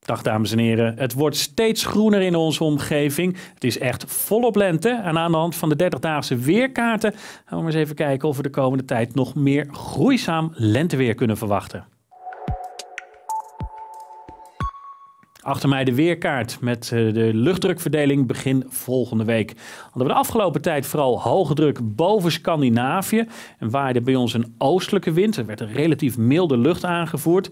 Dag dames en heren, het wordt steeds groener in onze omgeving. Het is echt volop lente en aan de hand van de 30-daagse weerkaarten gaan we eens even kijken of we de komende tijd nog meer groeizaam lenteweer kunnen verwachten. Achter mij de weerkaart met eh, de luchtdrukverdeling begin volgende week. Hadden we de afgelopen tijd vooral hoge druk boven Scandinavië en waaide bij ons een oostelijke wind. Er werd een relatief milde lucht aangevoerd.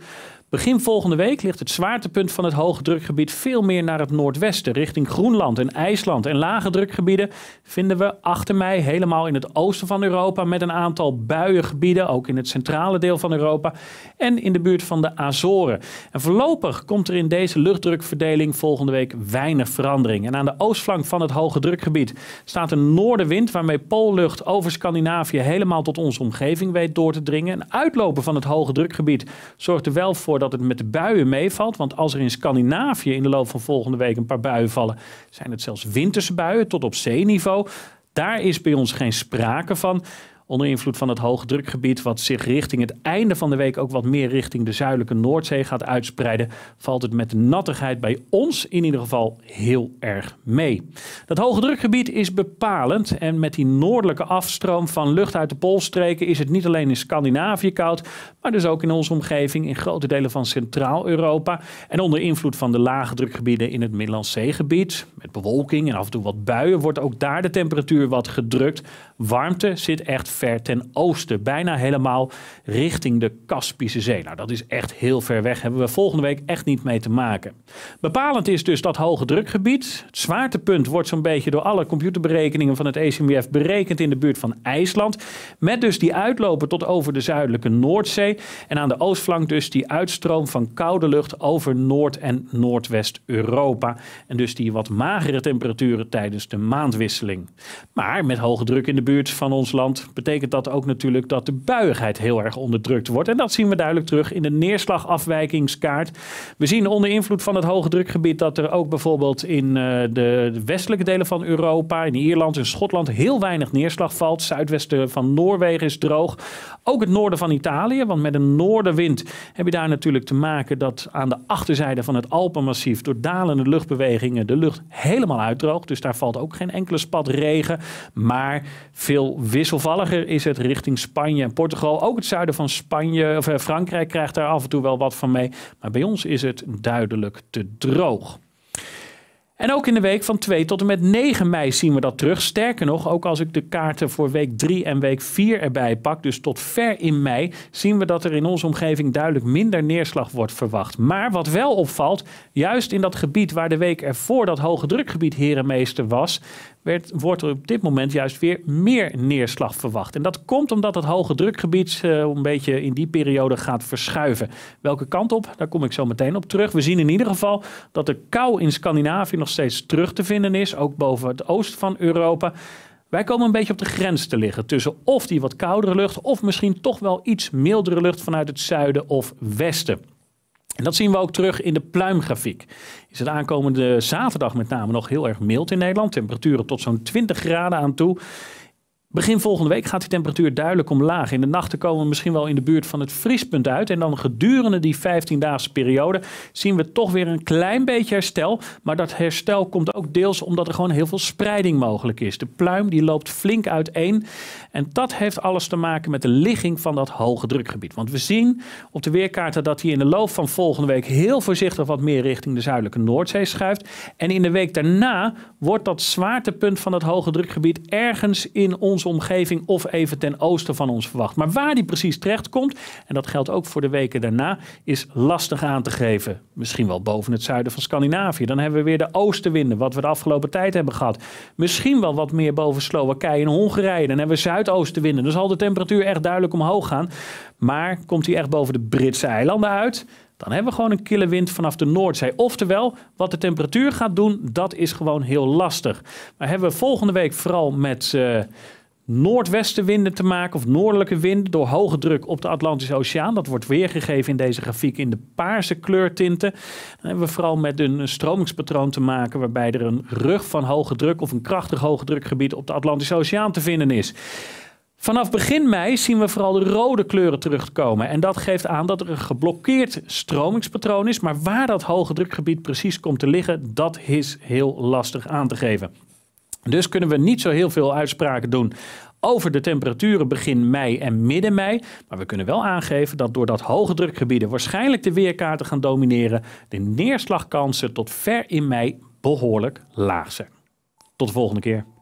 Begin volgende week ligt het zwaartepunt van het hoge drukgebied veel meer naar het noordwesten, richting Groenland en IJsland. En lage drukgebieden vinden we achter mij helemaal in het oosten van Europa met een aantal buiengebieden, ook in het centrale deel van Europa en in de buurt van de Azoren. En voorlopig komt er in deze luchtdrukverdeling volgende week weinig verandering. En aan de oostflank van het hoge drukgebied staat een noordenwind waarmee poollucht over Scandinavië helemaal tot onze omgeving weet door te dringen. Een uitlopen van het hoge drukgebied zorgt er wel voor dat het met de buien meevalt. Want als er in Scandinavië in de loop van volgende week een paar buien vallen, zijn het zelfs winterse buien tot op zeeniveau. Daar is bij ons geen sprake van onder invloed van het hoogdrukgebied, wat zich richting het einde van de week ook wat meer richting de zuidelijke Noordzee gaat uitspreiden, valt het met de nattigheid bij ons in ieder geval heel erg mee. Dat hoge drukgebied is bepalend en met die noordelijke afstroom van lucht uit de poolstreken is het niet alleen in Scandinavië koud, maar dus ook in onze omgeving in grote delen van Centraal-Europa en onder invloed van de lage drukgebieden in het Middellandse Zeegebied, met bewolking en af en toe wat buien, wordt ook daar de temperatuur wat gedrukt. Warmte zit echt ver ten oosten. Bijna helemaal richting de Kaspische Zee. Nou, dat is echt heel ver weg. Hebben we volgende week echt niet mee te maken. Bepalend is dus dat hoge drukgebied. Het zwaartepunt wordt zo'n beetje door alle computerberekeningen van het ECMWF berekend in de buurt van IJsland. Met dus die uitlopen tot over de zuidelijke Noordzee. En aan de oostflank dus die uitstroom van koude lucht over Noord- en Noordwest-Europa. En dus die wat magere temperaturen tijdens de maandwisseling. Maar met hoge druk in de buurt van ons land betekent betekent dat ook natuurlijk dat de buigheid heel erg onderdrukt wordt. En dat zien we duidelijk terug in de neerslagafwijkingskaart. We zien onder invloed van het hoge drukgebied dat er ook bijvoorbeeld in eh, de westelijke delen van Europa, in Ierland en Schotland, heel weinig neerslag valt. Zuidwesten van Noorwegen is droog. Ook het noorden van Italië, want met een noordenwind heb je daar natuurlijk te maken dat aan de achterzijde van het Alpenmassief door dalende luchtbewegingen de lucht helemaal uitdroogt. Dus daar valt ook geen enkele spat regen, maar veel wisselvalliger is het richting Spanje en Portugal. Ook het zuiden van Spanje of eh, Frankrijk krijgt daar af en toe wel wat van mee. Maar bij ons is het duidelijk te droog. En ook in de week van 2 tot en met 9 mei zien we dat terug. Sterker nog, ook als ik de kaarten voor week 3 en week 4 erbij pak, dus tot ver in mei, zien we dat er in onze omgeving duidelijk minder neerslag wordt verwacht. Maar wat wel opvalt, juist in dat gebied waar de week ervoor dat hoge drukgebied herenmeester was, werd, wordt er op dit moment juist weer meer neerslag verwacht. En dat komt omdat het hoge drukgebied eh, een beetje in die periode gaat verschuiven. Welke kant op? Daar kom ik zo meteen op terug. We zien in ieder geval dat de kou in Scandinavië nog steeds terug te vinden is, ook boven het oosten van Europa. Wij komen een beetje op de grens te liggen tussen of die wat koudere lucht of misschien toch wel iets mildere lucht vanuit het zuiden of westen. En dat zien we ook terug in de pluimgrafiek. Is het aankomende zaterdag met name nog heel erg mild in Nederland. Temperaturen tot zo'n 20 graden aan toe. Begin volgende week gaat die temperatuur duidelijk omlaag. In de nachten komen we misschien wel in de buurt van het vriespunt uit. En dan gedurende die 15-daagse periode zien we toch weer een klein beetje herstel. Maar dat herstel komt ook deels omdat er gewoon heel veel spreiding mogelijk is. De pluim die loopt flink uiteen. En dat heeft alles te maken met de ligging van dat hoge drukgebied. Want we zien op de weerkaarten dat hij in de loop van volgende week heel voorzichtig wat meer richting de zuidelijke Noordzee schuift. En in de week daarna wordt dat zwaartepunt van dat hoge drukgebied ergens in ons onze omgeving of even ten oosten van ons verwacht. Maar waar die precies terecht komt, en dat geldt ook voor de weken daarna, is lastig aan te geven. Misschien wel boven het zuiden van Scandinavië. Dan hebben we weer de oostenwinden, wat we de afgelopen tijd hebben gehad. Misschien wel wat meer boven Slowakije en Hongarije. Dan hebben we zuidoostenwinden. Dan zal de temperatuur echt duidelijk omhoog gaan. Maar komt hij echt boven de Britse eilanden uit? Dan hebben we gewoon een kille wind vanaf de Noordzee. Oftewel, wat de temperatuur gaat doen, dat is gewoon heel lastig. Maar hebben we volgende week vooral met. Eh, noordwestenwinden te maken of noordelijke winden door hoge druk op de Atlantische Oceaan. Dat wordt weergegeven in deze grafiek in de paarse kleurtinten. Dan hebben we vooral met een stromingspatroon te maken waarbij er een rug van hoge druk of een krachtig hoge drukgebied op de Atlantische Oceaan te vinden is. Vanaf begin mei zien we vooral de rode kleuren terugkomen. En dat geeft aan dat er een geblokkeerd stromingspatroon is. Maar waar dat hoge drukgebied precies komt te liggen, dat is heel lastig aan te geven. Dus kunnen we niet zo heel veel uitspraken doen over de temperaturen begin mei en midden mei. Maar we kunnen wel aangeven dat doordat hoge drukgebieden waarschijnlijk de weerkaarten gaan domineren, de neerslagkansen tot ver in mei behoorlijk laag zijn. Tot de volgende keer.